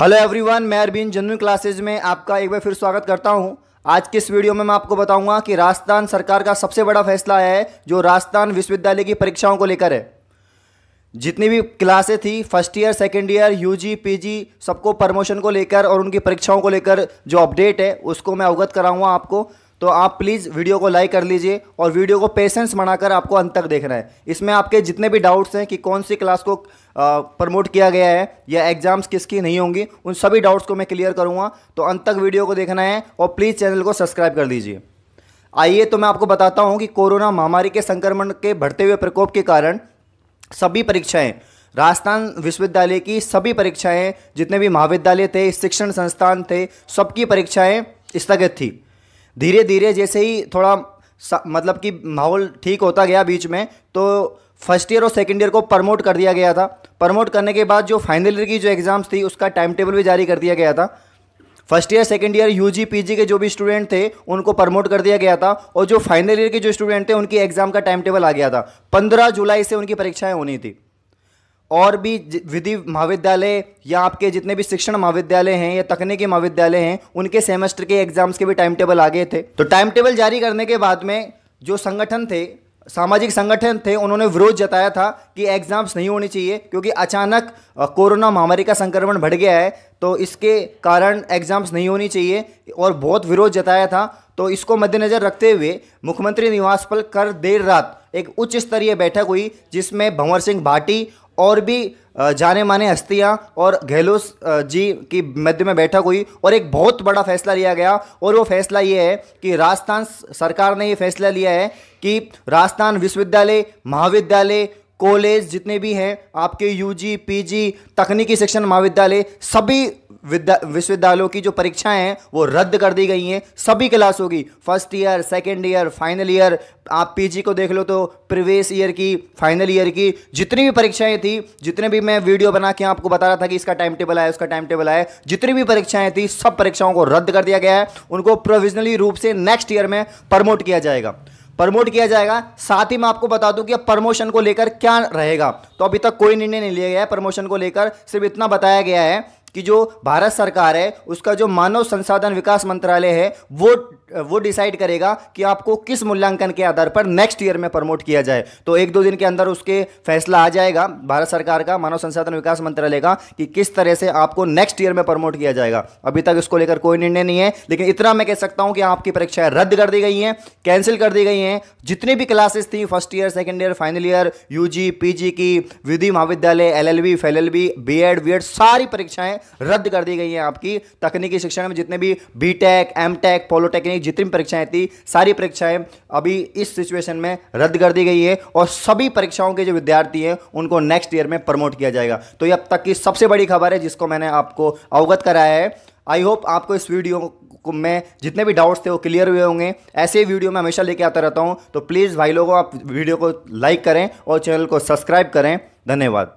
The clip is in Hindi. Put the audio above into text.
हेलो एवरीवन मैं अरबीन जनरल क्लासेज में आपका एक बार फिर स्वागत करता हूं आज के इस वीडियो में मैं आपको बताऊंगा कि राजस्थान सरकार का सबसे बड़ा फैसला है जो राजस्थान विश्वविद्यालय की परीक्षाओं को लेकर है जितनी भी क्लासें थी first year second year U G सबको प्रमोशन को लेकर और उनकी परीक्षाओं को लेकर जो अपडेट है उसको मैं अवगत कराऊंगा आपको तो आप प्लीज़ वीडियो को लाइक कर लीजिए और वीडियो को पेशेंस बनाकर आपको अंत तक देखना है इसमें आपके जितने भी डाउट्स हैं कि कौन सी क्लास को प्रमोट किया गया है या एग्ज़ाम्स किसकी नहीं होंगी उन सभी डाउट्स को मैं क्लियर करूँगा तो अंत तक वीडियो को देखना है और प्लीज़ चैनल को सब्सक्राइब कर दीजिए आइए तो मैं आपको बताता हूँ कि कोरोना महामारी के संक्रमण के बढ़ते हुए प्रकोप के कारण सभी परीक्षाएँ राजस्थान विश्वविद्यालय की सभी परीक्षाएं जितने भी महाविद्यालय थे शिक्षण संस्थान थे सबकी परीक्षाएं स्थगित थी धीरे धीरे जैसे ही थोड़ा मतलब कि माहौल ठीक होता गया बीच में तो फर्स्ट ईयर और सेकेंड ईयर को प्रमोट कर दिया गया था प्रमोट करने के बाद जो फाइनल ईयर की जो एग्ज़ाम्स थी उसका टाइम टेबल भी जारी कर दिया गया था first year second year U G के जो भी स्टूडेंट थे उनको प्रमोट कर दिया गया था और जो फाइनल ईयर के जो स्टूडेंट थे उनकी एग्ज़ाम का टाइम टेबल आ गया था पंद्रह जुलाई से उनकी परीक्षाएँ होनी थी और भी विधि महाविद्यालय या आपके जितने भी शिक्षण महाविद्यालय हैं या तकनीकी महाविद्यालय हैं उनके सेमेस्टर के एग्जाम्स के भी टाइम टेबल आ गए थे तो टाइम टेबल जारी करने के बाद में जो संगठन थे सामाजिक संगठन थे उन्होंने विरोध जताया था कि एग्ज़ाम्स नहीं होने चाहिए क्योंकि अचानक कोरोना महामारी का संक्रमण बढ़ गया है तो इसके कारण एग्ज़ाम्स नहीं होनी चाहिए और बहुत विरोध जताया था तो इसको मद्देनज़र रखते हुए मुख्यमंत्री निवास पर कर देर रात एक उच्च स्तरीय बैठक हुई जिसमें भंवर सिंह भाटी और भी जाने माने हस्तियाँ और गहलोत जी की मध्य में बैठक हुई और एक बहुत बड़ा फैसला लिया गया और वो फैसला ये है कि राजस्थान सरकार ने ये फैसला लिया है कि राजस्थान विश्वविद्यालय महाविद्यालय कॉलेज जितने भी हैं आपके यूजी पीजी तकनीकी शिक्षण महाविद्यालय सभी विद्या विश्वविद्यालयों की जो परीक्षाएं हैं वो रद्द कर दी गई हैं सभी क्लास होगी first year second year final year आप पीजी को देख लो तो प्रीवियस ईयर की फाइनल ईयर की जितनी भी परीक्षाएं थी जितने भी मैं वीडियो बना के आपको बता रहा था कि इसका टाइम टेबल आया उसका टाइम टेबल आया जितनी भी परीक्षाएं थी सब परीक्षाओं को रद्द कर दिया गया है उनको प्रोविजनली रूप से नेक्स्ट ईयर में प्रमोट किया जाएगा प्रमोट किया जाएगा साथ ही मैं आपको बता दूं कि अब प्रमोशन को लेकर क्या रहेगा तो अभी तक कोई निर्णय नहीं लिया गया है प्रमोशन को लेकर सिर्फ इतना बताया गया है कि जो भारत सरकार है उसका जो मानव संसाधन विकास मंत्रालय है वो वो डिसाइड करेगा कि आपको किस मूल्यांकन के आधार पर नेक्स्ट ईयर में प्रमोट किया जाए तो एक दो दिन के अंदर उसके फैसला आ जाएगा भारत सरकार का मानव संसाधन विकास मंत्रालय का कि किस तरह से आपको नेक्स्ट ईयर में प्रमोट किया जाएगा अभी तक इसको लेकर कोई निर्णय नहीं है लेकिन इतना मैं कह सकता हूं कि आपकी परीक्षाएं रद्द कर दी गई हैं कैंसिल कर दी गई हैं जितनी भी क्लासेस थी first year second year final year UG PG की विधि महाविद्यालय बी फेलएलबी बीएड बीएड सारी परीक्षाएं रद्द कर दी गई है आपकी तकनीकी शिक्षा में जितने भी BTech MTech M tech polytechnic जितनी परीक्षाएं थी सारी परीक्षाएं अभी इस सिचुएशन में रद्द कर दी गई है और सभी परीक्षाओं के जो विद्यार्थी हैं उनको नेक्स्ट ईयर में प्रमोट किया जाएगा तो ये अब तक की सबसे बड़ी खबर है जिसको मैंने आपको अवगत कराया है आई होप आपको इस वीडियो में जितने भी डाउट्स थे वो क्लियर हुए होंगे ऐसे ही वीडियो मैं हमेशा लेके आता रहता हूँ तो प्लीज़ भाई लोगों आप वीडियो को लाइक करें और चैनल को सब्सक्राइब करें धन्यवाद